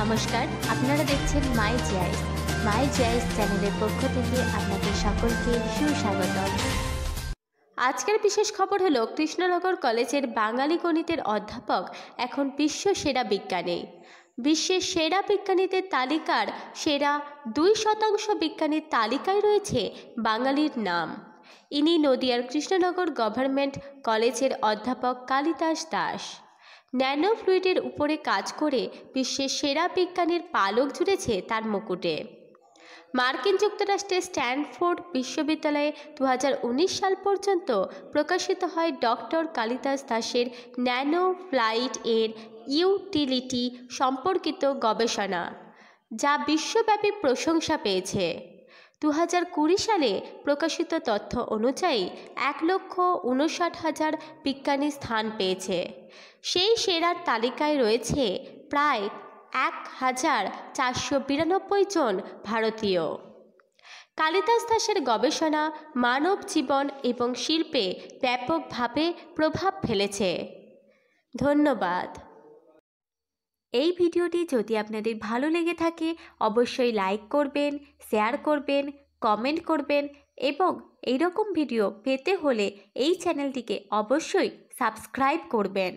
নমস্কার আপনারা দেখছেন মাই জিআইস মাই জিআইস চ্যানেলের পক্ষ থেকে আপনাদের সকলকে সুস্বাগত আজকের বিশেষ খবর হলো কৃষ্ণনগর কলেজের বাঙালি গণিতের অধ্যাপক এখন বিশ্ব সেরা বিজ্ঞানী বিশ্বের সেরা বিজ্ঞানীদের তালিকার সেরা দুই শতাংশ বিজ্ঞানীর তালিকায় রয়েছে বাঙালির নাম ইনি নদিয়ার কৃষ্ণনগর গভর্নমেন্ট কলেজের অধ্যাপক কালিদাস দাস ন্যানোফ্লুইডের উপরে কাজ করে বিশ্বের সেরা বিজ্ঞানীর পালক জুড়েছে তার মুকুটে মার্কিন যুক্তরাষ্ট্রের স্ট্যানফোর্ড বিশ্ববিদ্যালয়ে দু সাল পর্যন্ত প্রকাশিত হয় ডক্টর কালিদাস দাসের ন্যানো ফ্লাইট এর ইউটিলিটি সম্পর্কিত গবেষণা যা বিশ্বব্যাপী প্রশংসা পেয়েছে দু সালে প্রকাশিত তথ্য অনুযায়ী এক লক্ষ উনষাট হাজার বিজ্ঞানী স্থান পেয়েছে সেই সেরার তালিকায় রয়েছে প্রায় এক হাজার চারশো বিরানব্বই জন ভারতীয় কালিদাস দাসের গবেষণা মানব জীবন এবং শিল্পে ব্যাপকভাবে প্রভাব ফেলেছে ধন্যবাদ এই ভিডিওটি যদি আপনাদের ভালো লেগে থাকে অবশ্যই লাইক করবেন শেয়ার করবেন কমেন্ট করবেন এবং এইরকম ভিডিও পেতে হলে এই চ্যানেলটিকে অবশ্যই সাবস্ক্রাইব করবেন